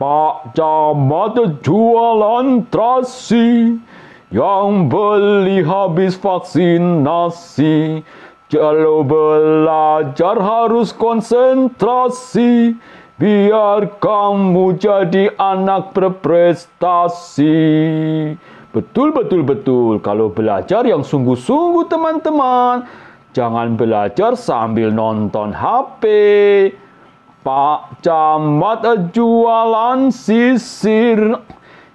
Pak Camat jualan trasi, yang beli habis vaksinasi. Kalau belajar harus konsentrasi, biar kamu jadi anak berprestasi. Betul, betul, betul. Kalau belajar yang sungguh-sungguh teman-teman, jangan belajar sambil nonton HP. Pak Camat jualan sisir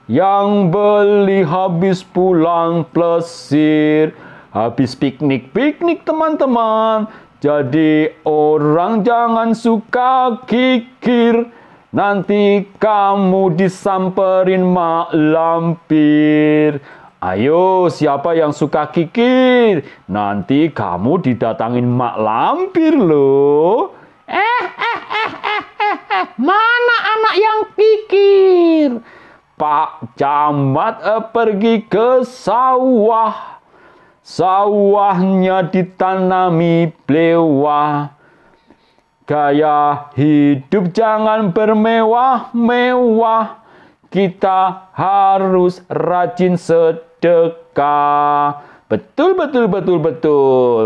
yang beli habis pulang plesir. Habis piknik-piknik teman-teman, jadi orang jangan suka kikir. Nanti kamu disamperin mak lampir. Ayo, siapa yang suka kikir? Nanti kamu didatangin mak lampir loh. Pak Camat eh, pergi ke sawah. Sawahnya ditanami belewah. Gaya hidup jangan bermewah-mewah. Kita harus rajin sedekah. Betul, betul, betul, betul.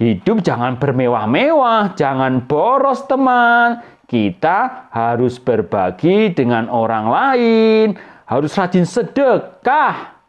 Hidup jangan bermewah-mewah, jangan boros teman. Kita harus berbagi dengan orang lain, harus rajin sedekah.